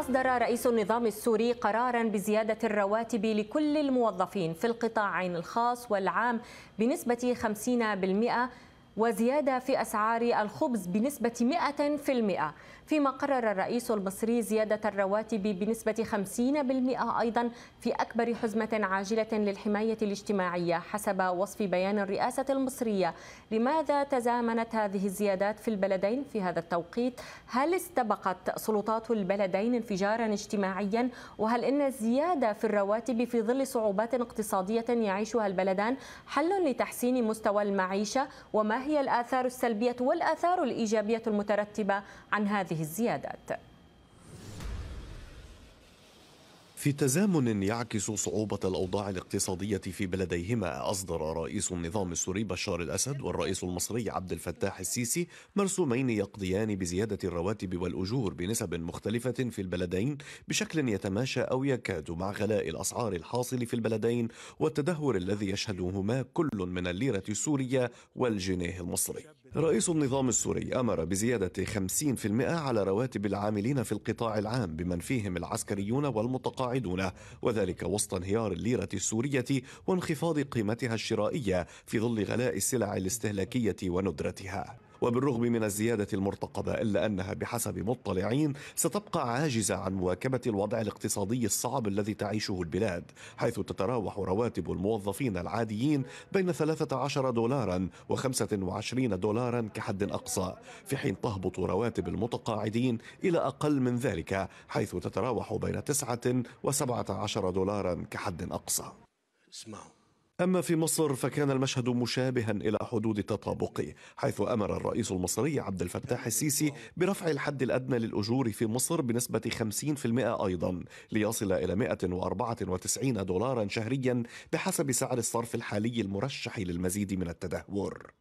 أصدر رئيس النظام السوري قرارا بزيادة الرواتب لكل الموظفين في القطاعين الخاص والعام بنسبة 50% وزيادة في أسعار الخبز بنسبة 100% فيما قرر الرئيس المصري زيادة الرواتب بنسبة 50% أيضا في أكبر حزمة عاجلة للحماية الاجتماعية حسب وصف بيان الرئاسة المصرية لماذا تزامنت هذه الزيادات في البلدين في هذا التوقيت هل استبقت سلطات البلدين انفجارا اجتماعيا وهل إن الزيادة في الرواتب في ظل صعوبات اقتصادية يعيشها البلدان حل لتحسين مستوى المعيشة وما هي الآثار السلبية والآثار الإيجابية المترتبة عن هذه هذه الزيادات في تزامن يعكس صعوبة الأوضاع الاقتصادية في بلديهما أصدر رئيس النظام السوري بشار الأسد والرئيس المصري عبد الفتاح السيسي مرسومين يقضيان بزيادة الرواتب والأجور بنسب مختلفة في البلدين بشكل يتماشى أو يكاد مع غلاء الأسعار الحاصل في البلدين والتدهور الذي يشهدهما كل من الليرة السورية والجنيه المصري رئيس النظام السوري أمر بزيادة 50% على رواتب العاملين في القطاع العام بمن فيهم العسكريون والمتقاعدون وذلك وسط انهيار الليرة السورية وانخفاض قيمتها الشرائية في ظل غلاء السلع الاستهلاكية وندرتها وبالرغم من الزيادة المرتقبة إلا أنها بحسب مطلعين ستبقى عاجزة عن مواكبة الوضع الاقتصادي الصعب الذي تعيشه البلاد حيث تتراوح رواتب الموظفين العاديين بين 13 دولارا و25 دولارا كحد أقصى في حين تهبط رواتب المتقاعدين إلى أقل من ذلك حيث تتراوح بين 9 و17 دولارا كحد أقصى اسمعوا أما في مصر فكان المشهد مشابها إلى حدود التطابق حيث أمر الرئيس المصري عبد الفتاح السيسي برفع الحد الأدنى للأجور في مصر بنسبة 50% أيضا ليصل إلى 194 دولارا شهريا بحسب سعر الصرف الحالي المرشح للمزيد من التدهور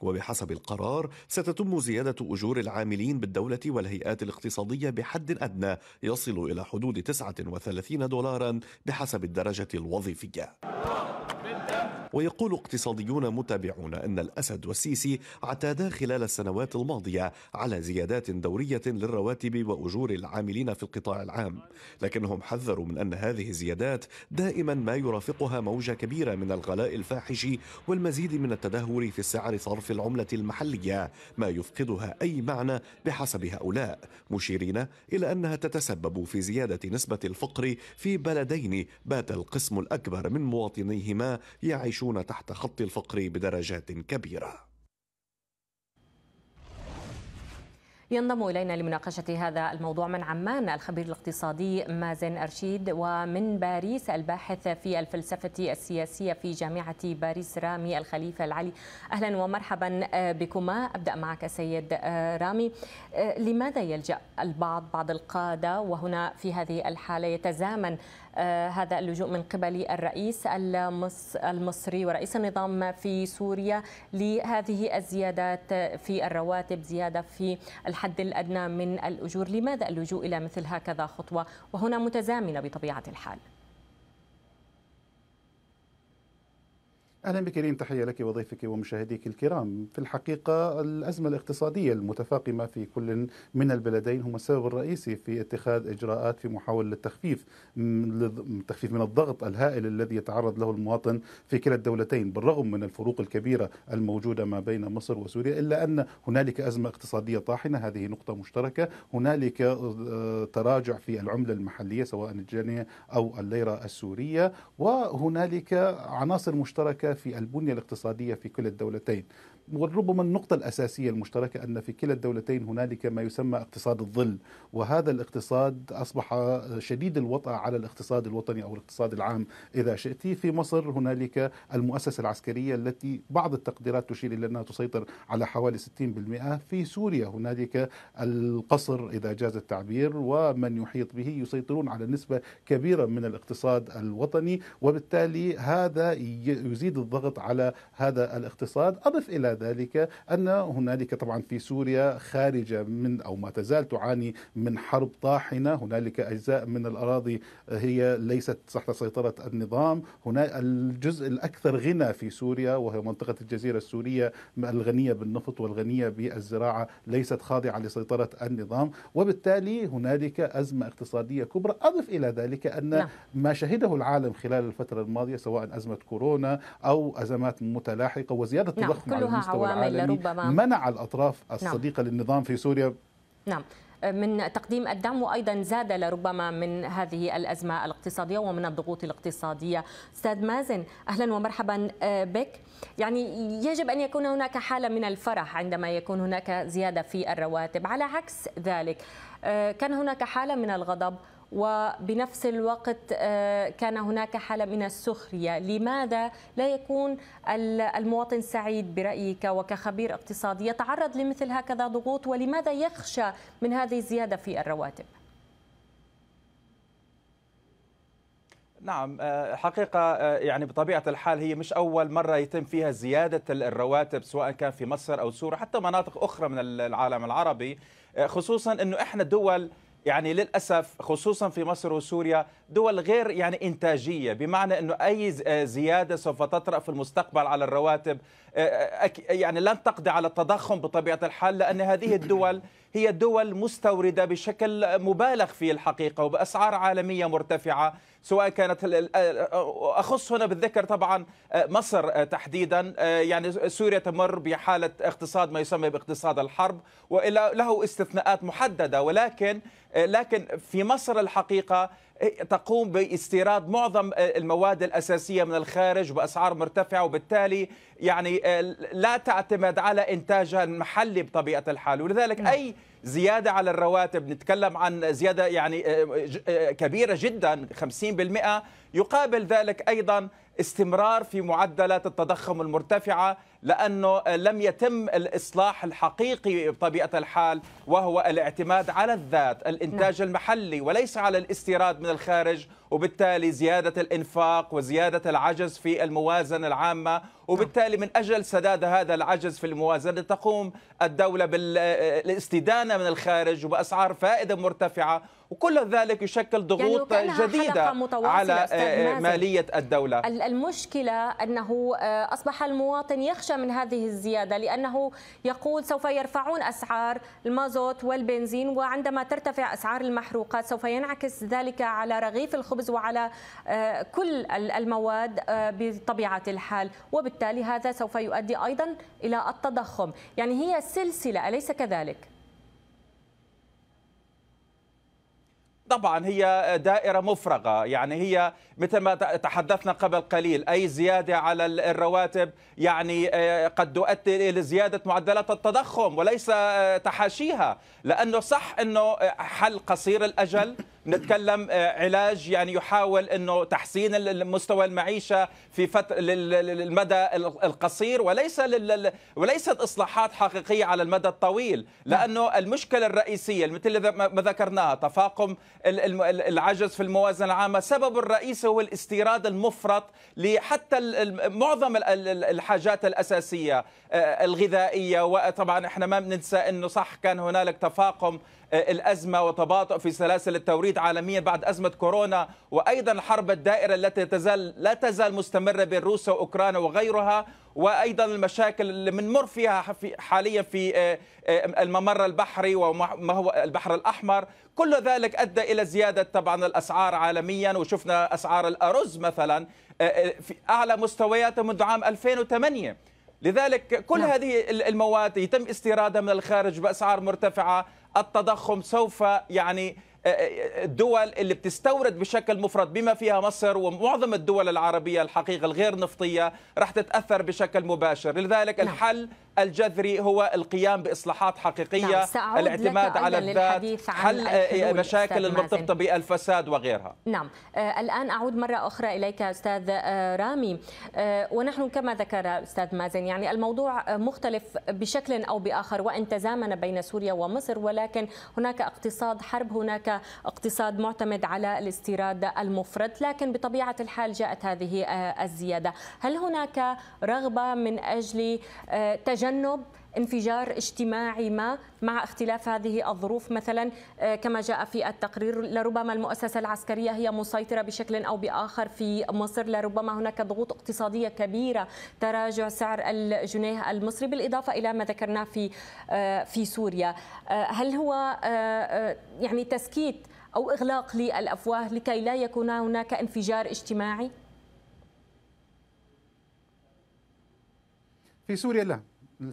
وبحسب القرار ستتم زيادة أجور العاملين بالدولة والهيئات الاقتصادية بحد أدنى يصل إلى حدود 39 دولارا بحسب الدرجة الوظيفية ويقول اقتصاديون متابعون أن الأسد والسيسي اعتادا خلال السنوات الماضية على زيادات دورية للرواتب وأجور العاملين في القطاع العام لكنهم حذروا من أن هذه الزيادات دائما ما يرافقها موجة كبيرة من الغلاء الفاحش والمزيد من التدهور في سعر صرف العملة المحلية ما يفقدها أي معنى بحسب هؤلاء مشيرين إلى أنها تتسبب في زيادة نسبة الفقر في بلدين بات القسم الأكبر من مواطنيهما يعيش يعيشون تحت خط الفقر بدرجات كبيره ينضم إلينا لمناقشة هذا الموضوع من عمان الخبير الاقتصادي مازن أرشيد ومن باريس الباحث في الفلسفة السياسية في جامعة باريس رامي الخليفة العلي أهلا ومرحبا آه، بكما أبدأ معك سيد آه، رامي آه، لماذا يلجأ البعض بعض القادة وهنا في هذه الحالة يتزامن آه، هذا اللجوء من قبل الرئيس المصري ورئيس النظام في سوريا لهذه الزيادات في الرواتب زيادة في الحد الأدنى من الأجور لماذا اللجوء إلى مثل هكذا خطوة وهنا متزامنة بطبيعة الحال أهلا بك ريم تحية لك وضيفك ومشاهديك الكرام في الحقيقة الأزمة الاقتصادية المتفاقمة في كل من البلدين هم السبب الرئيسي في اتخاذ إجراءات في محاولة التخفيف التخفيف من الضغط الهائل الذي يتعرض له المواطن في كلا الدولتين بالرغم من الفروق الكبيرة الموجودة ما بين مصر وسوريا إلا أن هنالك أزمة اقتصادية طاحنة هذه نقطة مشتركة هنالك آه، تراجع في العملة المحلية سواء الجنيه أو الليرة السورية وهنالك عناصر مشتركة في البنية الاقتصادية في كل الدولتين وربما النقطة الأساسية المشتركة أن في كلا الدولتين هنالك ما يسمى اقتصاد الظل وهذا الاقتصاد أصبح شديد الوطأة على الاقتصاد الوطني أو الاقتصاد العام إذا شئت في مصر هنالك المؤسسة العسكرية التي بعض التقديرات تشير إلى أنها تسيطر على حوالي 60% في سوريا هنالك القصر إذا جاز التعبير ومن يحيط به يسيطرون على نسبة كبيرة من الاقتصاد الوطني وبالتالي هذا يزيد الضغط على هذا الاقتصاد أضف إلى ذلك ان هنالك طبعا في سوريا خارجه من او ما تزال تعاني من حرب طاحنه هنالك اجزاء من الاراضي هي ليست تحت سيطره النظام هنا الجزء الاكثر غنى في سوريا وهي منطقه الجزيره السوريه الغنيه بالنفط والغنيه بالزراعه ليست خاضعه لسيطره النظام وبالتالي هنالك ازمه اقتصاديه كبرى اضف الى ذلك ان نعم. ما شهده العالم خلال الفتره الماضيه سواء ازمه كورونا او ازمات متلاحقه وزياده نعم، التضخم على المستوى المستوى العالمي لربما. منع الأطراف نعم. الصديقة نعم. للنظام في سوريا نعم أه، من تقديم الدعم وايضا زاد لربما من هذه الازمه الاقتصاديه ومن الضغوط الاقتصاديه. استاذ مازن اهلا ومرحبا أه، بك. يعني يجب ان يكون هناك حاله من الفرح عندما يكون هناك زياده في الرواتب، على عكس ذلك أه، كان هناك حاله من الغضب وبنفس الوقت آه، كان هناك حالة من السخرية لماذا لا يكون المواطن سعيد برأيك وكخبير اقتصادي يتعرض لمثل هكذا ضغوط ولماذا يخشى من هذه الزيادة في الرواتب نعم آه، حقيقة آه، يعني بطبيعة الحال هي مش أول مرة يتم فيها زيادة الرواتب سواء كان في مصر أو سوريا حتى مناطق أخرى من العالم العربي خصوصا أنه إحنا دول يعني للاسف خصوصا في مصر وسوريا دول غير يعني انتاجيه بمعنى انه اي آه، زياده سوف تطرا في المستقبل على الرواتب آه، آه، يعني لن تقضي على التضخم بطبيعه الحال لان هذه الدول هي دول مستورده بشكل مبالغ فيه الحقيقه وباسعار عالميه مرتفعه سواء كانت اخص هنا بالذكر طبعا مصر تحديدا يعني سوريا تمر بحاله اقتصاد ما يسمى باقتصاد الحرب وله استثناءات محدده ولكن لكن في مصر الحقيقه إيه، تقوم باستيراد معظم آه، المواد الأساسية من الخارج بأسعار مرتفعة وبالتالي يعني آه، لا تعتمد على إنتاجها المحلي بطبيعة الحال ولذلك نعم. أي زيادة على الرواتب نتكلم عن زيادة يعني آه، كبيرة جدا 50% يقابل ذلك أيضا استمرار في معدلات التضخم المرتفعه لانه لم يتم الاصلاح الحقيقي بطبيعه الحال وهو الاعتماد على الذات، الانتاج نعم. المحلي وليس على الاستيراد من الخارج وبالتالي زياده الانفاق وزياده العجز في الموازنه العامه وبالتالي من اجل سداد هذا العجز في الموازنه تقوم الدوله بالاستدانه من الخارج وباسعار فائده مرتفعه وكل ذلك يشكل يعني ضغوط يعني جديده على آه، ماليه الدوله المشكلة أنه آه، أصبح المواطن يخشى من هذه الزيادة لأنه يقول سوف يرفعون أسعار المازوت والبنزين وعندما ترتفع أسعار المحروقات سوف ينعكس ذلك على رغيف الخبز وعلى آه، كل المواد آه، بطبيعة الحال وبالتالي هذا سوف يؤدي أيضا إلى التضخم يعني هي سلسلة أليس كذلك؟ طبعا هي دائرة مفرغة يعني هي مثل ما تحدثنا قبل قليل أي زيادة على الرواتب يعني آه، قد تؤدي إلى زيادة معدلات التضخم وليس آه، تحاشيها لأنه صح أنه آه، حل قصير الأجل نتكلم آه، علاج يعني يحاول انه تحسين مستوى المعيشه في للمدى القصير وليس وليست اصلاحات حقيقيه على المدى الطويل نعم. لانه المشكله الرئيسيه مثل ما ذكرناها تفاقم العجز في الموازنه العامه سبب الرئيسي هو الاستيراد المفرط لحتى معظم الحاجات الاساسيه آه، الغذائيه وطبعا احنا ما بننسى انه صح كان هنالك تفاقم آه، الأزمة وتباطؤ في سلاسل التوريد عالميا بعد أزمة كورونا وأيضا الحرب الدائرة التي تزال لا تزال مستمرة بين روسيا وأوكرانيا وغيرها وايضا المشاكل اللي بنمر فيها حاليا في آه، آه، الممر البحري وما هو البحر الاحمر، كل ذلك ادى الى زياده طبعا الاسعار عالميا وشفنا اسعار الارز مثلا في اعلى مستويات منذ عام 2008 لذلك كل نعم. هذه المواد يتم استيرادها من الخارج باسعار مرتفعه التضخم سوف يعني آه، آه، الدول اللي بتستورد بشكل مفرط بما فيها مصر ومعظم الدول العربية الحقيقة الغير نفطية رح تتأثر بشكل مباشر لذلك نعم. الحل الجذري هو القيام باصلاحات حقيقيه نعم الاعتماد على الذات حل المشاكل المرتبطه بالفساد وغيرها نعم آه الان اعود مره اخرى اليك استاذ آه رامي آه ونحن كما ذكر استاذ مازن يعني الموضوع مختلف بشكل او باخر وان تزامن بين سوريا ومصر ولكن هناك اقتصاد حرب هناك اقتصاد معتمد على الاستيراد المفرط لكن بطبيعه الحال جاءت هذه آه، الزياده هل هناك رغبه من اجل آه، تجنب تجنب انفجار اجتماعي ما مع اختلاف هذه الظروف مثلا آه، كما جاء في التقرير لربما المؤسسة العسكرية هي مسيطرة بشكل أو بآخر في مصر لربما هناك ضغوط اقتصادية كبيرة تراجع سعر الجنيه المصري بالإضافة إلى ما ذكرناه في آه، في سوريا آه، هل هو يعني تسكيت أو إغلاق للأفواه لكي لا يكون هناك انفجار اجتماعي؟ في سوريا لا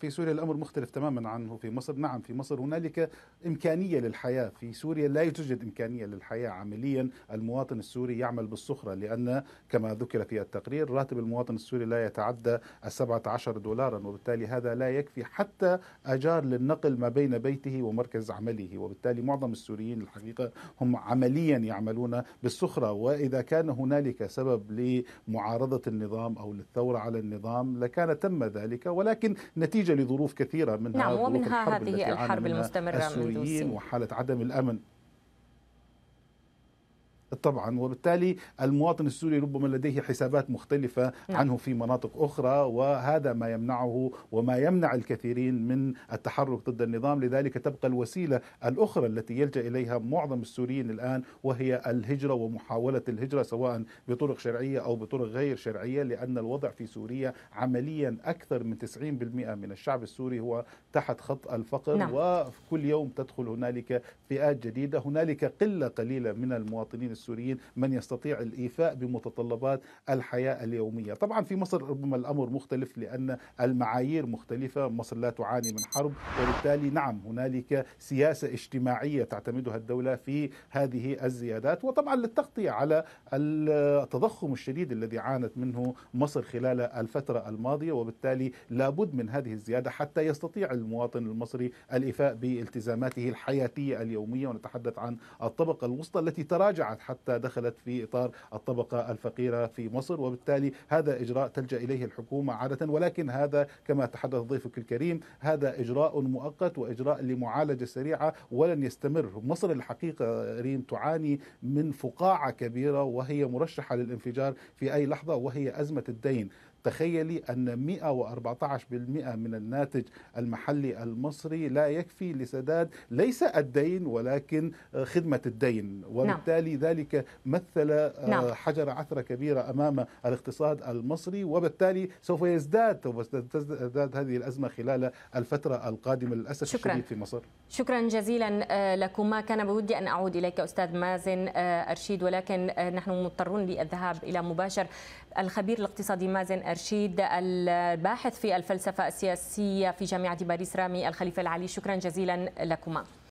في سوريا الأمر مختلف تماما عنه في مصر نعم في مصر هنالك إمكانية للحياة في سوريا لا توجد إمكانية للحياة عمليا المواطن السوري يعمل بالصخرة لأن كما ذكر في التقرير راتب المواطن السوري لا يتعدى ال ال17 دولارا وبالتالي هذا لا يكفي حتى أجار للنقل ما بين بيته ومركز عمله وبالتالي معظم السوريين الحقيقة هم عمليا يعملون بالصخرة وإذا كان هنالك سبب لمعارضة النظام أو للثورة على النظام لكان تم ذلك ولكن نتيجة لظروف كثيرة منها نعم ومنها الحرب هذه الحرب, المستمرة السوريين من وحالة عدم الأمن طبعا وبالتالي المواطن السوري ربما لديه حسابات مختلفة نعم. عنه في مناطق أخرى وهذا ما يمنعه وما يمنع الكثيرين من التحرك ضد النظام لذلك تبقى الوسيلة الأخرى التي يلجأ إليها معظم السوريين الآن وهي الهجرة ومحاولة الهجرة سواء بطرق شرعية أو بطرق غير شرعية لأن الوضع في سوريا عمليا أكثر من 90% من الشعب السوري هو تحت خط الفقر نعم. وكل يوم تدخل هنالك فئات جديدة هنالك قلة قليلة من المواطنين السوريين من يستطيع الإيفاء بمتطلبات الحياة اليومية طبعا في مصر ربما الأمر مختلف لأن المعايير مختلفة مصر لا تعاني من حرب وبالتالي نعم هنالك سياسة اجتماعية تعتمدها الدولة في هذه الزيادات وطبعا للتغطية على التضخم الشديد الذي عانت منه مصر خلال الفترة الماضية وبالتالي لابد من هذه الزيادة حتى يستطيع المواطن المصري الإيفاء بالتزاماته الحياتية اليومية ونتحدث عن الطبقة الوسطى التي تراجعت حتى دخلت في إطار الطبقة الفقيرة في مصر وبالتالي هذا إجراء تلجأ إليه الحكومة عادة ولكن هذا كما تحدث ضيفك الكريم هذا إجراء مؤقت وإجراء لمعالجة سريعة ولن يستمر مصر الحقيقة ريم تعاني من فقاعة كبيرة وهي مرشحة للانفجار في أي لحظة وهي أزمة الدين تخيلي أن 114% من الناتج المحلي المصري لا يكفي لسداد ليس الدين ولكن آه، خدمة الدين نعم. وبالتالي ذلك مثل آه، نعم. حجر عثرة كبيرة أمام الاقتصاد المصري وبالتالي سوف يزداد تزداد هذه الأزمة خلال الفترة القادمة للأسف شكرا. الشديد في مصر شكرا جزيلا آه، لكما كان بودي أن أعود إليك أستاذ مازن أرشيد ولكن نحن مضطرون للذهاب إلى مباشر الخبير الاقتصادي مازن أرشيد الباحث في الفلسفة السياسية في جامعة باريس رامي الخليفة العلي شكرا جزيلا لكما